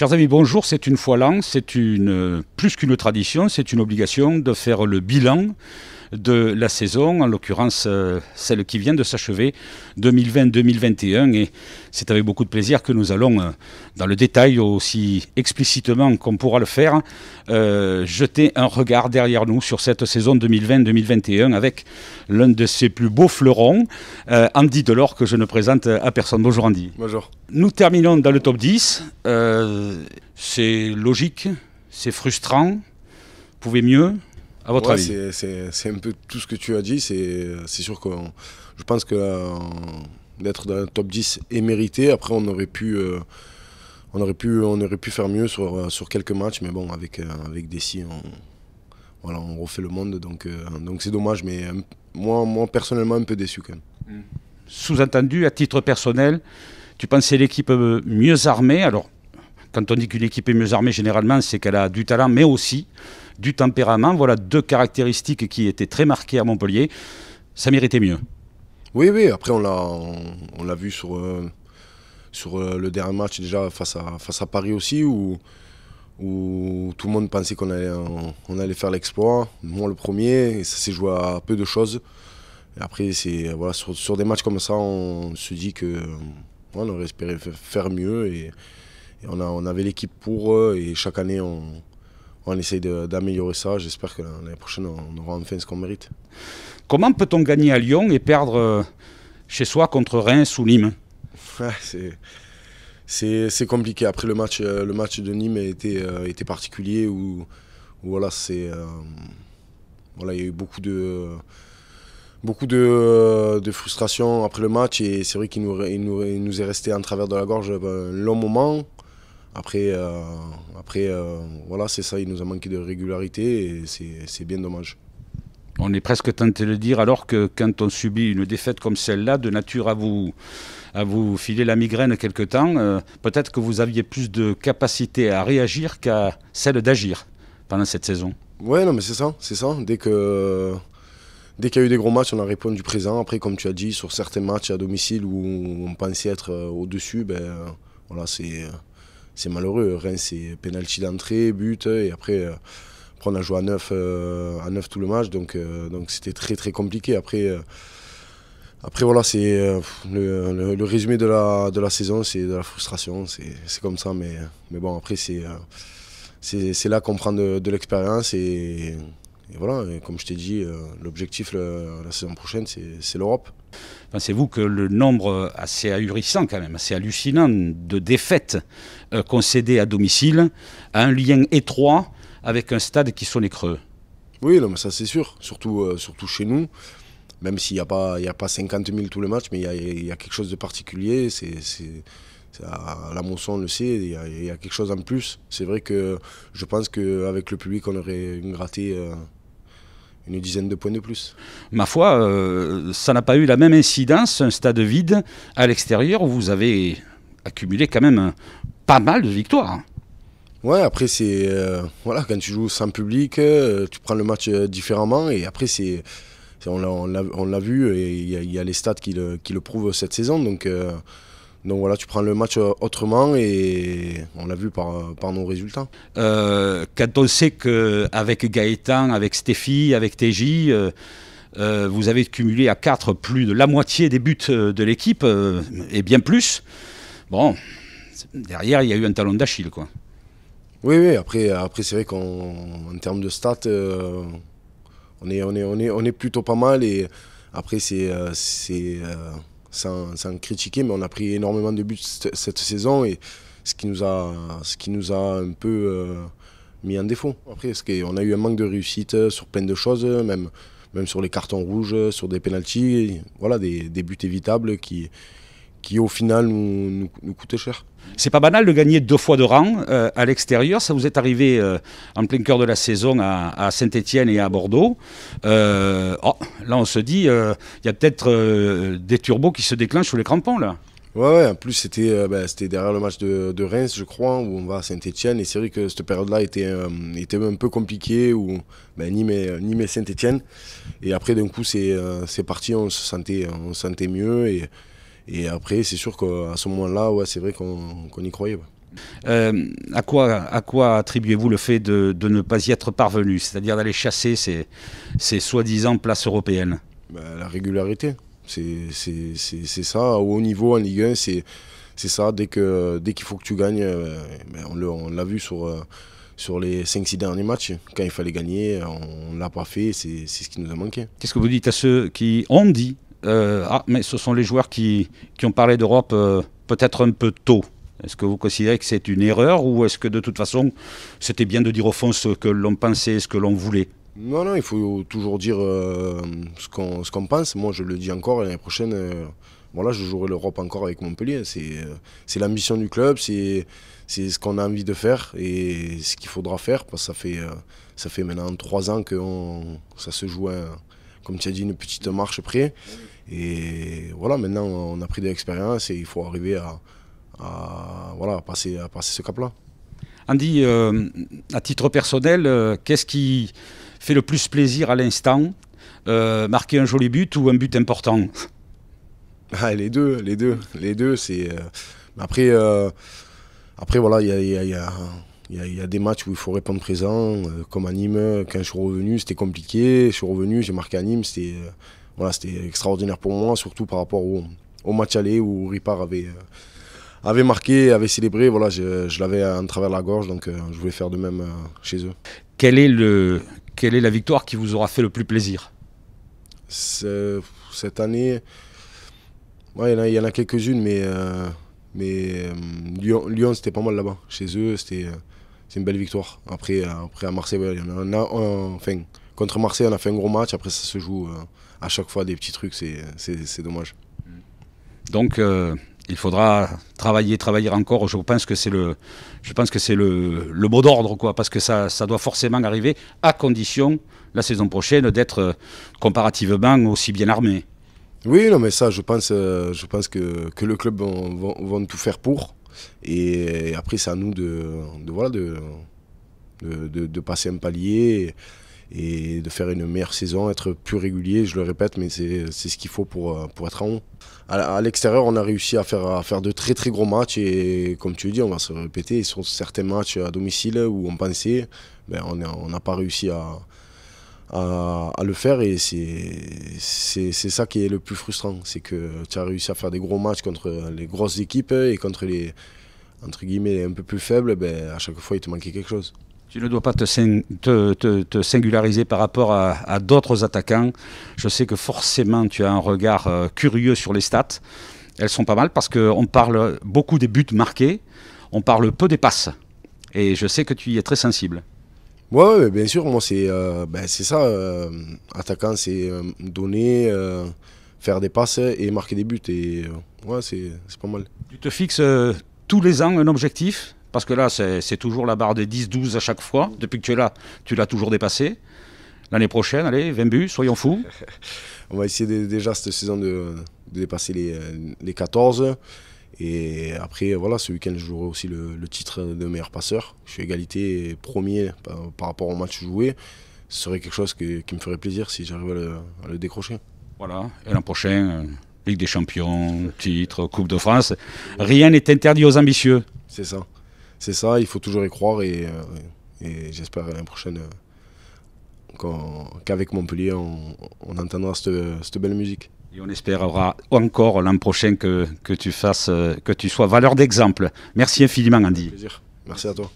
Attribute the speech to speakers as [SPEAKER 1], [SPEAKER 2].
[SPEAKER 1] Chers amis, bonjour, c'est une fois l'an, c'est une, euh, plus qu'une tradition, c'est une obligation de faire le bilan de la saison, en l'occurrence euh, celle qui vient de s'achever 2020-2021. Et c'est avec beaucoup de plaisir que nous allons, euh, dans le détail aussi explicitement qu'on pourra le faire, euh, jeter un regard derrière nous sur cette saison 2020-2021 avec l'un de ses plus beaux fleurons, Andy Delors, que je ne présente à personne. Bonjour Andy. Bonjour. Nous terminons dans le top 10. c'est logique, c'est frustrant. Vous pouvez mieux votre avis
[SPEAKER 2] C'est un peu tout ce que tu as dit. C'est sûr que je pense que euh, d'être dans le top 10 est mérité. Après, on aurait pu, euh, on aurait pu, on aurait pu faire mieux sur, euh, sur quelques matchs, mais bon, avec, avec Dessy, on, voilà, on refait le monde. Donc donc c'est dommage, mais moi, moi personnellement, un peu déçu quand
[SPEAKER 1] même. Sous-entendu, à titre personnel, tu pensais l'équipe mieux armée. Alors, quand on dit qu'une équipe est mieux armée, généralement, c'est qu'elle a du talent, mais aussi du tempérament. Voilà deux caractéristiques qui étaient très marquées à Montpellier. Ça méritait mieux.
[SPEAKER 2] Oui, oui. Après, on l'a, on, l'a vu sur, euh, sur euh, le dernier match déjà face à, face à Paris aussi, où, tout le monde pensait qu'on allait, on, allait faire l'exploit. Moi, le premier, ça s'est joué à peu de choses. après, c'est, voilà, sur, des matchs comme ça, on se dit que euh, aurait espéré faire mieux. Et, on, avait l'équipe pour eux et chaque année, on, on essaye d'améliorer ça. J'espère que l'année
[SPEAKER 1] prochaine, on aura enfin ce qu'on mérite. Comment peut-on gagner à Lyon et perdre euh, chez soi contre Reims ou Nîmes C'est compliqué. Après, le match,
[SPEAKER 2] euh, le match de Nîmes était, euh, était particulier où, voilà, il y a eu beaucoup de beaucoup de, frustration après le match et c'est vrai qu'il nous, nous, est resté en travers de la gorge un long moment. Après, euh, après euh, voilà, c'est ça, il nous a manqué de régularité et c'est bien
[SPEAKER 1] dommage. On est presque tenté de dire alors que quand on subit une défaite comme celle-là, de nature à vous, à vous filer la migraine quelque temps, euh, peut-être que vous aviez plus de capacité à réagir qu'à celle d'agir pendant cette saison.
[SPEAKER 2] Ouais, non, mais c'est ça, c'est ça. Dès que dès qu'il y a eu des gros matchs, on a répondu présent. Après, comme tu as dit, sur certains matchs à domicile où on pensait être au-dessus, ben, voilà, c'est c'est malheureux. Rennes c'est pénalty d'entrée, but, et après, euh, prendre on a joué à 9, euh, à tout le match, donc euh, donc c'était très très compliqué. Après, après voilà, c'est le, résumé de la, de la saison, c'est de la frustration, c'est comme ça, mais, mais bon, après, c'est c'est là qu'on prend de, de l'expérience et et
[SPEAKER 1] voilà, comme je t'ai dit, euh, l'objectif euh, la, saison prochaine, c'est l'Europe. Pensez-vous que le nombre assez ahurissant, quand même, assez hallucinant de défaites euh, concédées à domicile a un lien étroit avec un stade qui sonne creux Oui,
[SPEAKER 2] mais ça c'est sûr, surtout, surtout chez nous même s'il n'y a, pas, a pas 50 000 tous les matchs, mais il y, a, quelque chose de particulier. C'est, la Monson le sait, il y, a quelque chose en plus. C'est vrai que je pense qu'avec le public, on aurait une grattée
[SPEAKER 1] une dizaine de points de plus. Ma foi, euh, ça n'a pas eu la même incidence, un stade vide à l'extérieur où vous avez accumulé quand même pas mal de victoires.
[SPEAKER 2] Ouais, après c'est euh, voilà quand tu joues sans public, euh, tu prends le match différemment et après c'est on l'a vu et il y, a les stats qui le, qui le prouvent cette saison donc. Donc voilà, tu prends le match euh, autrement et on l'a
[SPEAKER 1] vu par, euh, nos résultats. Euh, quand on sait qu'avec Gaëtan, avec Stéphie, avec TJ, vous avez cumulé à 4 plus de la moitié des buts de l'équipe et bien plus, bon, derrière il y a eu un talon d'Achille quoi.
[SPEAKER 2] Oui, oui, après, après c'est vrai qu'en termes de stats, on, est, on est plutôt pas mal et après c'est sans, sans, critiquer, mais on a pris énormément de buts cette, saison et ce qui nous a, ce qui nous a un peu euh, mis en défaut. Après, on a eu un manque de réussite euh, sur plein de choses, même, même sur les cartons rouges, sur des pénalties, voilà, des, des buts évitables
[SPEAKER 1] qui qui au final nous, nous, coûtait cher. C'est pas banal de gagner deux fois de rang euh, à l'extérieur. Ça vous est arrivé euh, en plein cœur de la saison à, Saint-Etienne et à Bordeaux. Euh, oh, là, on se dit, il y a peut-être des turbos qui se déclenchent sous les crampons, là.
[SPEAKER 2] Ouais, en plus, c'était bah, derrière le match de, Reims, je crois, où on va à Saint-Etienne. Et c'est vrai que cette période-là était, était un peu compliquée, où bah, ni mais ni mais Saint-Etienne. Et après, d'un coup, c'est parti, on se, sentait, on sentait mieux. Et, et après, c'est sûr qu'à ce moment-là, ouais, c'est vrai qu'on y croyait.
[SPEAKER 1] Euh, à quoi, à quoi attribuez-vous le fait de, ne pas y être parvenu, c'est-à-dire d'aller chasser ces, soi-disant places européennes
[SPEAKER 2] bah, La régularité, c'est ça. Au haut niveau, en Ligue 1, c'est ça. Dès qu'il dès faut que tu gagnes, euh, ben, on l'a vu sur, euh, sur les 5-6 derniers matchs. Quand il fallait gagner, on ne l'a pas fait, c'est ce qui nous a manqué.
[SPEAKER 1] Qu'est-ce que vous dites à ceux qui ont dit euh, ah, mais ce sont les joueurs qui, ont parlé d'Europe euh, peut-être un peu tôt. Est-ce que vous considérez que c'est une erreur ou est-ce que de toute façon c'était bien de dire au fond ce que l'on pensait, ce que l'on voulait
[SPEAKER 2] Non, non, il faut toujours dire euh, ce qu'on pense. Moi je le dis encore l'année prochaine. voilà, je jouerai l'Europe encore avec Montpellier. C'est l'ambition du club, c'est ce qu'on a envie de faire et ce qu'il faudra faire parce ça fait, ça fait maintenant trois ans que ça se joue. Hein, comme tu as dit, une petite marche près. Et voilà, maintenant, on a pris de l'expérience et il faut arriver à, voilà, passer, à passer ce cap-là.
[SPEAKER 1] Andy, euh, à titre personnel, euh, qu'est-ce qui fait le plus plaisir à l'instant euh, Marquer un joli but ou un but important
[SPEAKER 2] ah, Les deux, les deux, les deux. C'est après, après voilà, il y a il y, a des matchs où il faut répondre présent, euh, comme à Nîmes. Euh, quand je suis revenu, c'était compliqué. Je suis revenu, j'ai marqué à Nîmes. C'était euh, voilà c'était extraordinaire pour moi, surtout par rapport au, au match aller où Ripard avait, avait marqué, avait célébré. Voilà, je, je l'avais en travers la gorge, donc je voulais faire de même chez eux.
[SPEAKER 1] Quelle est, le, quelle est la victoire qui vous aura fait le plus plaisir Cette année,
[SPEAKER 2] il y, en a, quelques-unes, mais. Mais Lyon, c'était pas mal là-bas. Chez eux, c'était c'est une belle victoire. Après, euh, après à Marseille, a, enfin, contre Marseille, on a fait un gros match. Après, ça se joue euh, à chaque fois des petits trucs. C'est dommage.
[SPEAKER 1] Donc, euh, il faudra travailler, travailler encore. Je pense que c'est le, le, mot d'ordre, quoi, parce que ça, ça, doit forcément arriver, à condition la saison prochaine d'être comparativement aussi bien armé. Oui, non, mais ça, je pense,
[SPEAKER 2] je pense que, que le club va tout faire pour. Et après, c'est à nous de, voilà, de, passer un palier et de faire une meilleure saison, être plus régulier, je le répète, mais c'est ce qu'il faut pour, être en haut. À, l'extérieur, on a réussi à faire, à faire de très très gros matchs et comme tu dis, on va se répéter, sur certains matchs à domicile où on pensait, ben, on n'a pas réussi à, à, le faire et c'est ça qui est le plus frustrant, c'est que tu as réussi à faire des gros matchs contre les grosses équipes et contre les entre guillemets un peu plus faibles, ben, à chaque fois il te manquait quelque chose.
[SPEAKER 1] Tu ne dois pas te, te, te, singulariser par rapport à, d'autres attaquants. Je sais que forcément tu as un regard euh, curieux sur les stats. Elles sont pas mal parce qu'on parle beaucoup des buts marqués, on parle peu des passes. Et je sais que tu y es très sensible.
[SPEAKER 2] Oui, ouais, bien sûr, moi c'est euh, ben, ça. Euh, attaquant, c'est euh, donner, faire des passes et marquer des buts. Et ouais, c'est pas mal.
[SPEAKER 1] Tu te fixes tous les ans un objectif Parce que là, c'est toujours la barre des 10-12 à chaque fois. Depuis que tu es là, tu l'as toujours dépassé. L'année prochaine, allez, 20 buts, soyons fous.
[SPEAKER 2] On va essayer déjà cette saison de, dépasser les, les 14. Et après, voilà, ce week-end, je jouerai aussi le, titre de meilleur passeur. Je suis égalité premier par, rapport au match joué. Ce serait quelque chose qui me ferait plaisir si j'arrive à, le décrocher. Voilà,
[SPEAKER 1] et l'an prochain, euh, Ligue des Champions, titre, Coupe de France. Rien n'est interdit aux ambitieux. C'est ça. C'est ça,
[SPEAKER 2] il faut toujours y croire et,
[SPEAKER 1] euh, j'espère l'année prochaine euh, qu'avec Montpellier, on, entendra cette belle musique. Et on espérera encore l'an prochain que, tu fasses, euh, que tu sois valeur d'exemple. Merci infiniment, Andy.
[SPEAKER 2] Merci à toi.